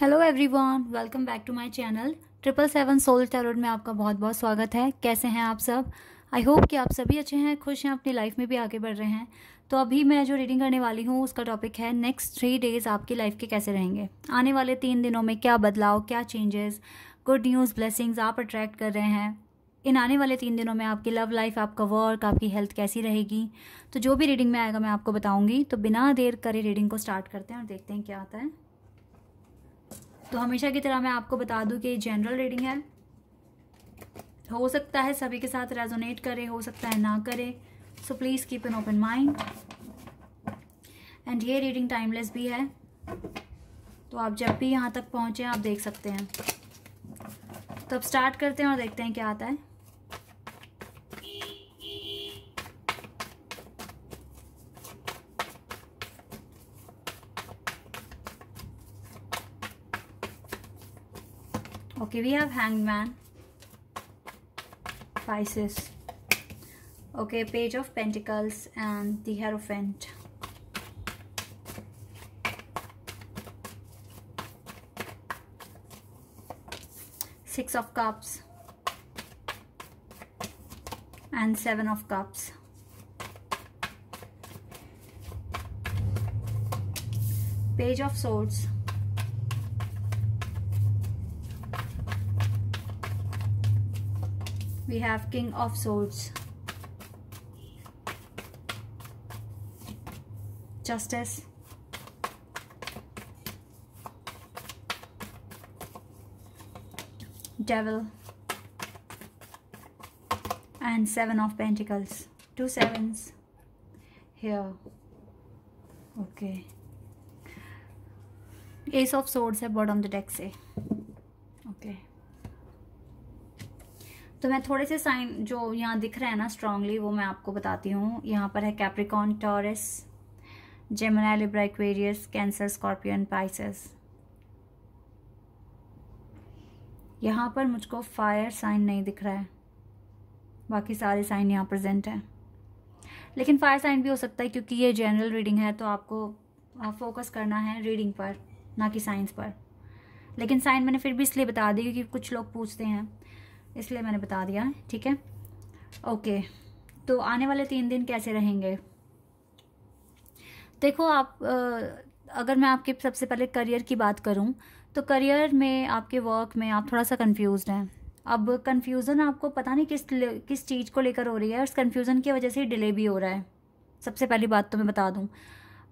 Hello everyone welcome back to my channel triple seven soul tarot में आपका बहुत बहुत स्वागत है कैसे हैं आप सब आई होप कि आप सभी अच्छे हैं खुश हैं अपनी लाइफ में भी आगे बढ़ रहे हैं तो अभी मैं जो रीडिंग करने वाली हूँ उसका टॉपिक है नेक्स्ट थ्री डेज आपकी लाइफ के कैसे रहेंगे आने वाले तीन दिनों में क्या बदलाव क्या चेंजेस गुड न्यूज़ ब्लेसिंग्स आप अट्रैक्ट कर रहे हैं इन आने वाले तीन दिनों में आपकी लव लाइफ आपका वर्क आपकी हेल्थ कैसी रहेगी तो जो भी रीडिंग में आएगा मैं आपको बताऊँगी तो बिना देर करे रीडिंग को स्टार्ट करते हैं और देखते हैं क्या आता है तो हमेशा की तरह मैं आपको बता दूं कि ये जनरल रीडिंग है हो सकता है सभी के साथ रेजोनेट करे हो सकता है ना करे so please keep an open mind and ये रीडिंग टाइमलेस भी है तो आप जब भी यहाँ तक पहुंचे आप देख सकते हैं तो अब स्टार्ट करते हैं और देखते हैं क्या आता है okay we have hanged man Pisces okay page of pentacles and the hierophant six of cups and seven of cups page of swords we have King of Swords. Justice. Devil. And Seven of Pentacles. Two sevens here. Okay. Ace of Swords at bottom the deck Say, Okay. तो मैं थोड़े से sign जो यहाँ दिख रहा है ना स्ट्रांगली वो मैं आपको बताती हूँ यहाँ पर है Capricorn Taurus Gemini Libra Cancer Scorpion Pisces यहाँ पर मुझको फायर साइन नहीं दिख रहा है बाकी सारे साइन यहाँ प्रेजेंट हैं लेकिन फायर साइन भी हो सकता है क्योंकि ये जनरल रीडिंग है तो आपको फोकस करना है रीडिंग पर ना कि साइंस पर लेकिन साइन मैंने फिर भी इसलिए बता दी क्योंकि कुछ लोग पूछते हैं इसलिए मैंने बता दिया है ठीक है ओके तो आने वाले तीन दिन कैसे रहेंगे देखो आप अगर मैं आपके सबसे पहले करियर की बात करूं तो करियर में आपके वर्क में आप थोड़ा सा कंफ्यूज हैं अब कंफ्यूजन आपको पता नहीं किस किस चीज़ को लेकर हो रही है उस कंफ्यूजन की वजह से डिले भी हो रहा है सबसे पहली बात तो मैं बता दूं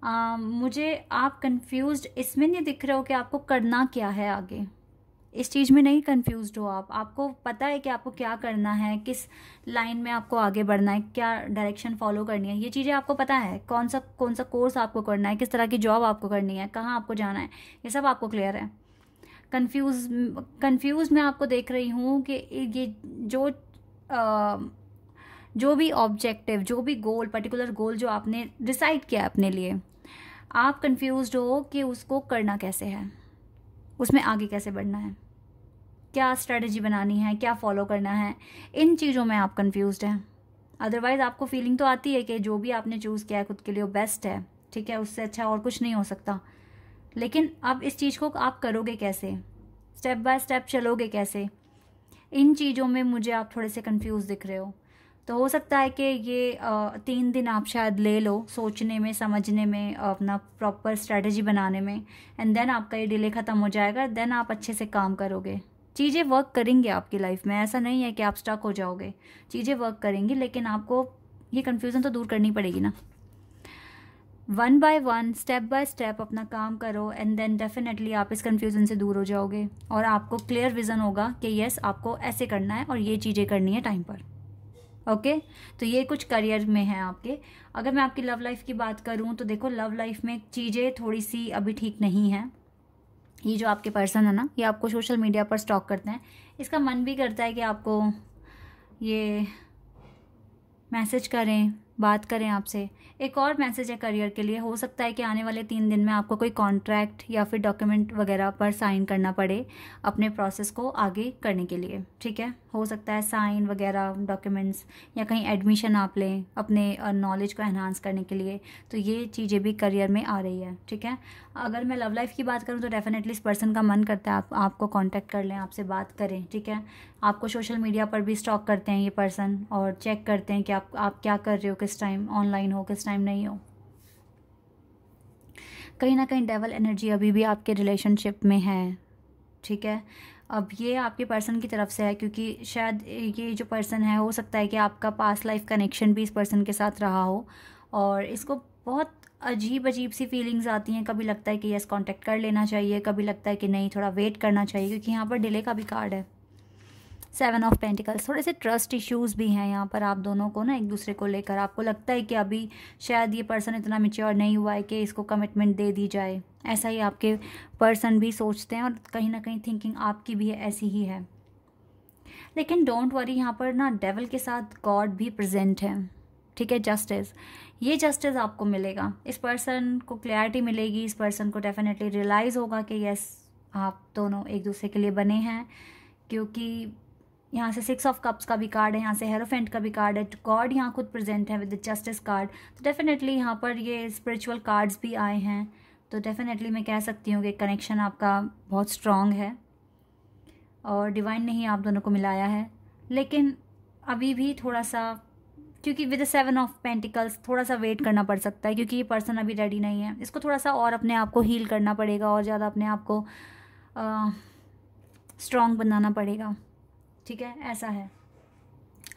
आ, मुझे आप कंफ्यूज इसमें नहीं दिख रहे हो कि आपको करना क्या है आगे इस चीज़ में नहीं कन्फ्यूज़ हो आप आपको पता है कि आपको क्या करना है किस लाइन में आपको आगे बढ़ना है क्या डायरेक्शन फॉलो करनी है ये चीज़ें आपको पता है कौन सा कौन सा कोर्स आपको करना है किस तरह की जॉब आपको करनी है कहाँ आपको जाना है ये सब आपको क्लियर है कन्फ्यूज़ कन्फ्यूज़ मैं आपको देख रही हूँ कि ये जो आ, जो भी ऑब्जेक्टिव जो भी गोल पर्टिकुलर गोल जो आपने डिसाइड किया अपने लिए आप कन्फ्यूज़ हो कि उसको करना कैसे है उसमें आगे कैसे बढ़ना है क्या स्ट्रेटजी बनानी है क्या फॉलो करना है इन चीज़ों में आप कन्फ्यूज हैं अदरवाइज़ आपको फीलिंग तो आती है कि जो भी आपने चूज़ किया है खुद के लिए वो बेस्ट है ठीक है उससे अच्छा और कुछ नहीं हो सकता लेकिन अब इस चीज़ को आप करोगे कैसे स्टेप बाय स्टेप चलोगे कैसे इन चीज़ों में मुझे आप थोड़े से कन्फ्यूज़ दिख रहे हो तो हो सकता है कि ये तीन दिन आप शायद ले लो सोचने में समझने में अपना प्रॉपर स्ट्रेटजी बनाने में एंड देन आपका ये डिले ख़त्म हो जाएगा देन आप अच्छे से काम करोगे चीज़ें वर्क करेंगी आपकी लाइफ में ऐसा नहीं है कि आप स्टक हो जाओगे चीज़ें वर्क करेंगी लेकिन आपको ये कन्फ्यूज़न तो दूर करनी पड़ेगी ना one by one step by step अपना काम करो एंड देन डेफिनेटली आप इस कन्फ्यूज़न से दूर हो जाओगे और आपको क्लियर विज़न होगा कि येस आपको ऐसे करना है और ये चीज़ें करनी है टाइम पर ओके तो ये कुछ करियर में है आपके अगर मैं आपकी लव लाइफ की बात करूँ तो देखो लव लाइफ में चीज़ें थोड़ी सी अभी ठीक नहीं है ये जो आपके पर्सन है ना ये आपको सोशल मीडिया पर स्टॉक करते हैं इसका मन भी करता है कि आपको ये मैसेज करें बात करें आपसे एक और मैसेज है करियर के लिए हो सकता है कि आने वाले तीन दिन में आपको कोई कॉन्ट्रैक्ट या फिर डॉक्यूमेंट वगैरह पर साइन करना पड़े अपने प्रोसेस को आगे करने के लिए ठीक है हो सकता है साइन वगैरह डॉक्यूमेंट्स या कहीं एडमिशन आप लें अपने नॉलेज को एनहांस करने के लिए तो ये चीज़ें भी करियर में आ रही है ठीक है अगर मैं लव लाइफ की बात करूँ तो डेफिनेटली इस पर्सन का मन करता है आप आपको कॉन्टैक्ट कर लें आपसे बात करें ठीक है आपको सोशल मीडिया पर भी स्टॉक करते हैं ये पर्सन और चेक करते हैं कि आप आप क्या कर रहे हो किस टाइम ऑनलाइन हो किस टाइम नहीं हो कहीं ना कहीं डेवल एनर्जी अभी भी आपके रिलेशनशिप में है ठीक है अब ये आपके पर्सन की तरफ से है क्योंकि शायद ये जो पर्सन है हो सकता है कि आपका पास्ट लाइफ कनेक्शन भी इस पर्सन के साथ रहा हो और इसको बहुत अजीब अजीब सी फीलिंग्स आती हैं कभी लगता है कि यस कांटेक्ट कर लेना चाहिए कभी लगता है कि नहीं थोड़ा वेट करना चाहिए क्योंकि यहाँ पर डिले का भी कार्ड है सेवन ऑफ पेंटिकल्स थोड़े से ट्रस्ट इश्यूज़ भी हैं यहाँ पर आप दोनों को ना एक दूसरे को लेकर आपको लगता है कि अभी शायद ये पर्सन इतना मेच्योर नहीं हुआ है कि इसको कमिटमेंट दे दी जाए ऐसा ही आपके पर्सन भी सोचते हैं और कहीं ना कहीं थिंकिंग आपकी भी ऐसी ही है लेकिन डोंट वरी यहाँ पर ना डेवल के साथ गॉड भी प्रजेंट है ठीक है जस्टिस ये जस्टिस आपको मिलेगा इस पर्सन को क्लैरिटी मिलेगी इस पर्सन को डेफिनेटली रियलाइज़ होगा कि यस आप दोनों एक दूसरे के लिए बने हैं क्योंकि यहाँ से सिक्स ऑफ कप्स का भी कार्ड है यहाँ से हेरोफेंट का भी कार्ड है गॉड यहाँ खुद प्रेजेंट है विद द जस्टिस कार्ड तो डेफिनेटली यहाँ पर ये स्पिरिचुअल कार्ड्स भी आए हैं तो डेफिनेटली मैं कह सकती हूँ कि कनेक्शन आपका बहुत स्ट्रॉन्ग है और डिवाइन ने ही आप दोनों को मिलाया है लेकिन अभी भी थोड़ा सा क्योंकि विद सेवन ऑफ पेंटिकल्स थोड़ा सा वेट करना पड़ सकता है क्योंकि ये पर्सन अभी रेडी नहीं है इसको थोड़ा सा और अपने आप को हील करना पड़ेगा और ज़्यादा अपने आप को स्ट्रॉन्ग बनाना पड़ेगा ठीक है ऐसा है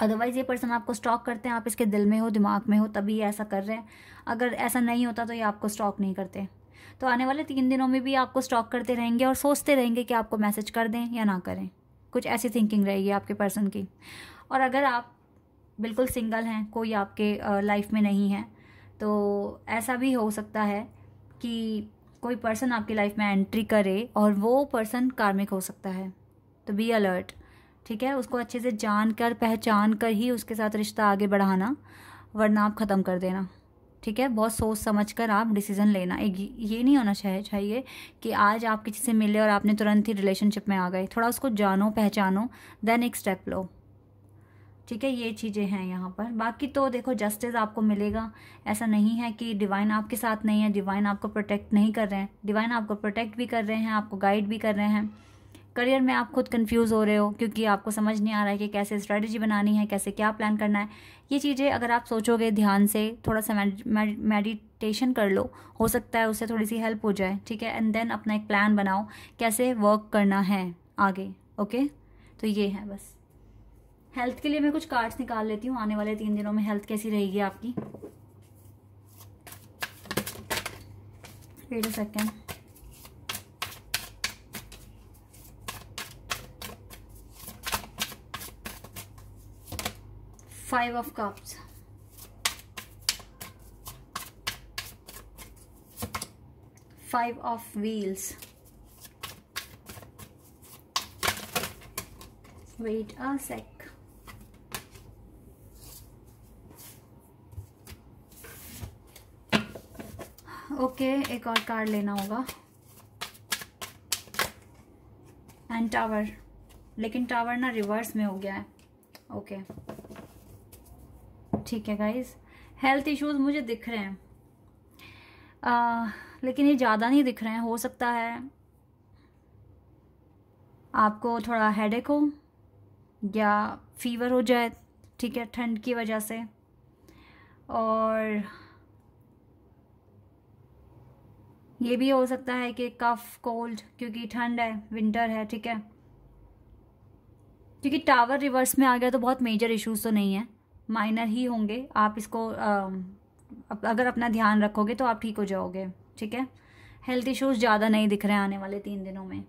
अदरवाइज़ ये पर्सन आपको स्टॉक करते हैं आप इसके दिल में हो दिमाग में हो तभी ऐसा कर रहे हैं अगर ऐसा नहीं होता तो ये आपको स्टॉक नहीं करते तो आने वाले तीन दिनों में भी आपको स्टॉक करते रहेंगे और सोचते रहेंगे कि आपको मैसेज कर दें या ना करें कुछ ऐसी थिंकिंग रहेगी आपके पर्सन की और अगर आप बिल्कुल सिंगल हैं कोई आपके लाइफ में नहीं है तो ऐसा भी हो सकता है कि कोई पर्सन आपकी लाइफ में एंट्री करे और वो पर्सन कार्मिक हो सकता है तो बी अलर्ट ठीक है उसको अच्छे से जान कर पहचान कर ही उसके साथ रिश्ता आगे बढ़ाना वरना आप ख़त्म कर देना ठीक है बहुत सोच समझ कर आप डिसीज़न लेना एक ये नहीं होना चाहिए चाहिए कि आज आप किसी से मिले और आपने तुरंत ही रिलेशनशिप में आ गए थोड़ा उसको जानो पहचानो देन एक स्टेप लो ठीक है ये चीज़ें हैं यहाँ पर बाकी तो देखो जस्टिस आपको मिलेगा ऐसा नहीं है कि डिवाइन आपके साथ नहीं है डिवाइन आपको प्रोटेक्ट नहीं कर रहे हैं डिवाइन आपको प्रोटेक्ट भी कर रहे हैं आपको गाइड भी कर रहे हैं करियर में आप खुद कंफ्यूज हो रहे हो क्योंकि आपको समझ नहीं आ रहा है कि कैसे स्ट्रेटजी बनानी है कैसे क्या प्लान करना है ये चीज़ें अगर आप सोचोगे ध्यान से थोड़ा सा मेडिटेशन कर लो हो सकता है उससे थोड़ी सी हेल्प हो जाए ठीक है एंड देन अपना एक प्लान बनाओ कैसे वर्क करना है आगे ओके तो ये है बस हेल्थ के लिए मैं कुछ कार्ड्स निकाल लेती हूँ आने वाले तीन दिनों में हेल्थ कैसी रहेगी आपकी wait a second five of cups five of wheels wait a sec okay okay, एक और कार्ड लेना होगा एंड टावर लेकिन टावर ना रिवर्स में हो गया है ओके okay. ठीक है गाइज हेल्थ इश्यूज मुझे दिख रहे हैं आ, लेकिन ये ज़्यादा नहीं दिख रहे हैं हो सकता है आपको थोड़ा हेडेक हो या फीवर हो जाए ठीक है ठंड की वजह से और ये भी हो सकता है कि कफ कोल्ड क्योंकि ठंड है विंटर है ठीक है क्योंकि टावर रिवर्स में आ गया तो बहुत मेजर इश्यूज तो नहीं है माइनर ही होंगे आप इसको अगर अपना ध्यान रखोगे तो आप ठीक हो जाओगे ठीक है हेल्थ इश्यूज ज़्यादा नहीं दिख रहे हैं आने वाले तीन दिनों में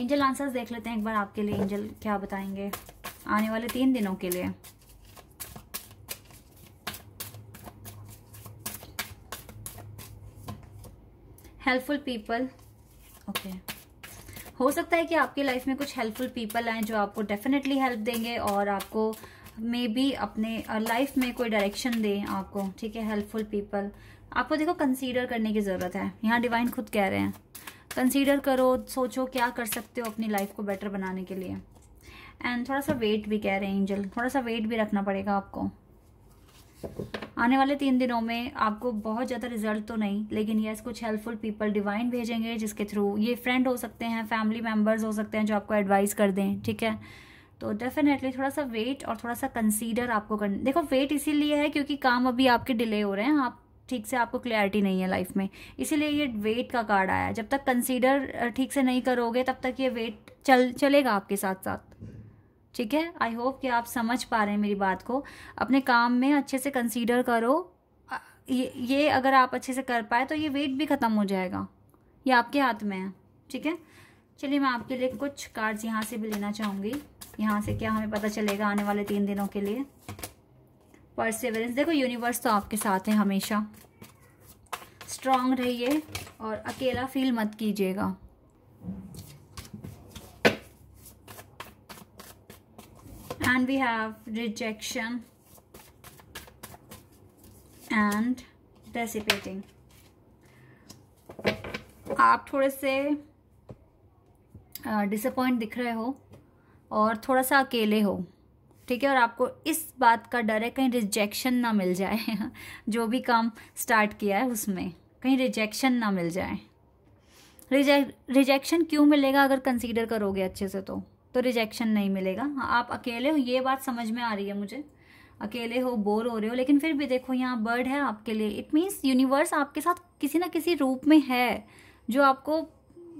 एंजल आंसर्स देख लेते हैं एक बार आपके लिए एंजल क्या बताएंगे आने वाले तीन दिनों के लिए हेल्पफुल पीपल ओके हो सकता है कि आपकी लाइफ में कुछ हेल्पफुल पीपल आए जो आपको डेफिनेटली हेल्प देंगे और आपको मे भी अपने लाइफ में कोई डायरेक्शन दें आपको ठीक है हेल्पफुल पीपल आपको देखो कंसीडर करने की ज़रूरत है यहाँ डिवाइन खुद कह रहे हैं कंसीडर करो सोचो क्या कर सकते हो अपनी लाइफ को बेटर बनाने के लिए एंड थोड़ा सा वेट भी कह रहे हैं एंजल थोड़ा सा वेट भी रखना पड़ेगा आपको आने वाले तीन दिनों में आपको बहुत ज़्यादा रिजल्ट तो नहीं लेकिन यस कुछ हेल्पफुल पीपल डिवाइन भेजेंगे जिसके थ्रू ये फ्रेंड हो सकते हैं फैमिली मेम्बर्स हो सकते हैं जो आपको एडवाइस कर दें ठीक है तो डेफिनेटली थोड़ा सा वेट और थोड़ा सा कंसीडर आपको करना देखो वेट इसीलिए है क्योंकि काम अभी आपके डिले हो रहे हैं आप ठीक से आपको क्लैरिटी नहीं है लाइफ में इसीलिए ये वेट का कार्ड आया जब तक कंसीडर ठीक से नहीं करोगे तब तक ये वेट चल चलेगा आपके साथ साथ ठीक है आई होप कि आप समझ पा रहे हैं मेरी बात को अपने काम में अच्छे से कंसीडर करो ये ये अगर आप अच्छे से कर पाए तो ये वेट भी ख़त्म हो जाएगा ये आपके हाथ में है ठीक है चलिए मैं आपके लिए कुछ कार्ड्स यहाँ से भी लेना चाहूंगी यहाँ से क्या हमें पता चलेगा आने वाले तीन दिनों के लिए परसेवरेंस देखो यूनिवर्स तो आपके साथ है हमेशा स्ट्रांग रहिए और अकेला फील मत कीजिएगा and we have rejection and dissipating आप थोड़े से डिसअपॉइंट दिख रहे हो और थोड़ा सा अकेले हो ठीक है और आपको इस बात का डर है कहीं रिजेक्शन ना मिल जाए जो भी काम स्टार्ट किया है उसमें कहीं रिजेक्शन ना मिल जाए रिजे रिजेक्शन क्यों मिलेगा अगर कंसीडर करोगे अच्छे से तो तो रिजेक्शन नहीं मिलेगा हाँ आप अकेले हो ये बात समझ में आ रही है मुझे अकेले हो बोर हो रहे हो लेकिन फिर भी देखो यहाँ बर्ड है आपके लिए इट मीन्स यूनिवर्स आपके साथ किसी ना किसी रूप में है जो आपको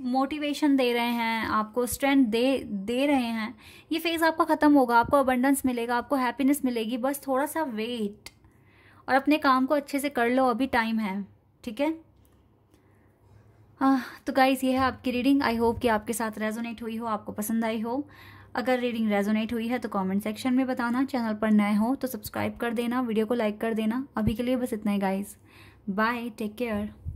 मोटिवेशन दे रहे हैं आपको स्ट्रेंथ दे दे रहे हैं ये फेज़ आपका ख़त्म होगा आपको अबंडेंस मिलेगा आपको हैप्पीनेस मिलेगी बस थोड़ा सा वेट और अपने काम को अच्छे से कर लो अभी टाइम है ठीक है तो गाइज़ ये है आपकी रीडिंग आई होप कि आपके साथ रेजोनेट हुई हो आपको पसंद आई हो अगर रीडिंग रेजोनेट हुई है तो कमेंट सेक्शन में बताना चैनल पर नए हो तो सब्सक्राइब कर देना वीडियो को लाइक कर देना अभी के लिए बस इतना ही गाइज़ बाय टेक केयर